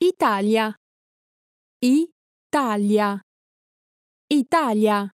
Italia Italia Italia